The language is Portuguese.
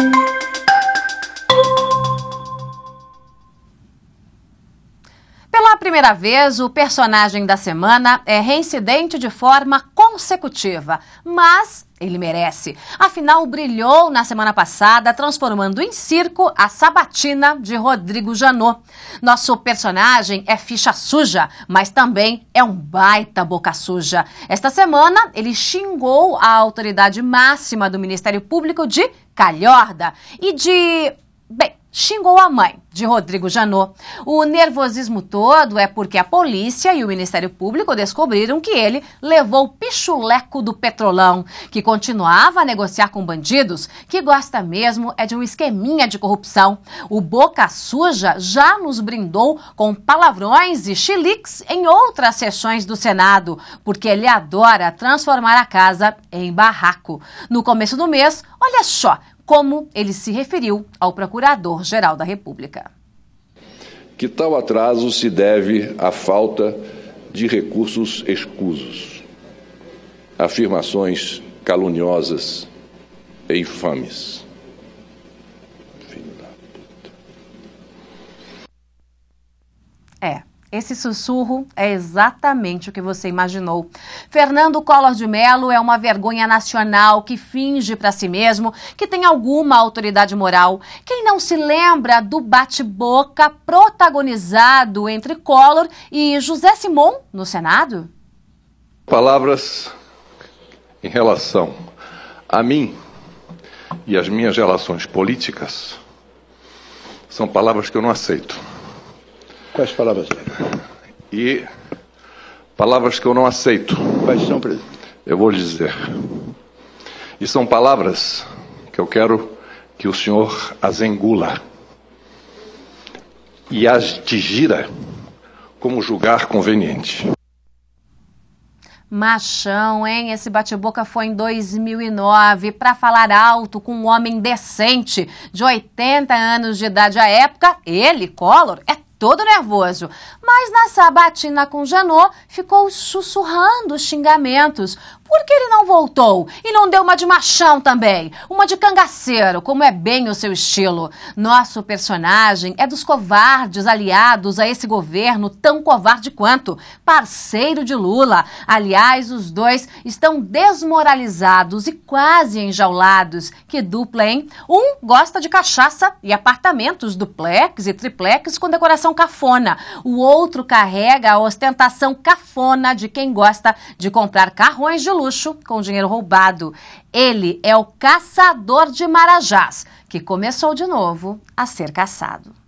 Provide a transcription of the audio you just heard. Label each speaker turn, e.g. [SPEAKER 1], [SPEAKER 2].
[SPEAKER 1] Thank you. primeira vez, o personagem da semana é reincidente de forma consecutiva, mas ele merece. Afinal, brilhou na semana passada, transformando em circo a Sabatina de Rodrigo Janot. Nosso personagem é ficha suja, mas também é um baita boca suja. Esta semana, ele xingou a autoridade máxima do Ministério Público de calhorda e de. Bem, xingou a mãe de Rodrigo Janot. O nervosismo todo é porque a polícia e o Ministério Público descobriram que ele levou o pichuleco do Petrolão, que continuava a negociar com bandidos, que gosta mesmo é de um esqueminha de corrupção. O Boca Suja já nos brindou com palavrões e chiliques em outras sessões do Senado, porque ele adora transformar a casa em barraco. No começo do mês, olha só, como ele se referiu ao Procurador-Geral da República.
[SPEAKER 2] Que tal atraso se deve à falta de recursos escusos, afirmações caluniosas e infames. Filho da puta.
[SPEAKER 1] É. Esse sussurro é exatamente o que você imaginou. Fernando Collor de Mello é uma vergonha nacional que finge para si mesmo que tem alguma autoridade moral. Quem não se lembra do bate-boca protagonizado entre Collor e José Simon no Senado?
[SPEAKER 2] Palavras em relação a mim e as minhas relações políticas são palavras que eu não aceito. Quais palavras E palavras que eu não aceito. Quais são, presidente? Eu vou lhe dizer. E são palavras que eu quero que o senhor as engula e as digira como julgar conveniente.
[SPEAKER 1] Machão, hein? Esse bate-boca foi em 2009 para falar alto com um homem decente de 80 anos de idade à época. Ele, Collor, é todo nervoso. Mas na sabatina com Janot, ficou sussurrando xingamentos. Por que ele não voltou? E não deu uma de machão também? Uma de cangaceiro, como é bem o seu estilo. Nosso personagem é dos covardes aliados a esse governo tão covarde quanto. Parceiro de Lula. Aliás, os dois estão desmoralizados e quase enjaulados. Que dupla, hein? Um gosta de cachaça e apartamentos duplex e triplex com decoração ostentação cafona. O outro carrega a ostentação cafona de quem gosta de comprar carrões de luxo com dinheiro roubado. Ele é o caçador de marajás, que começou de novo a ser caçado.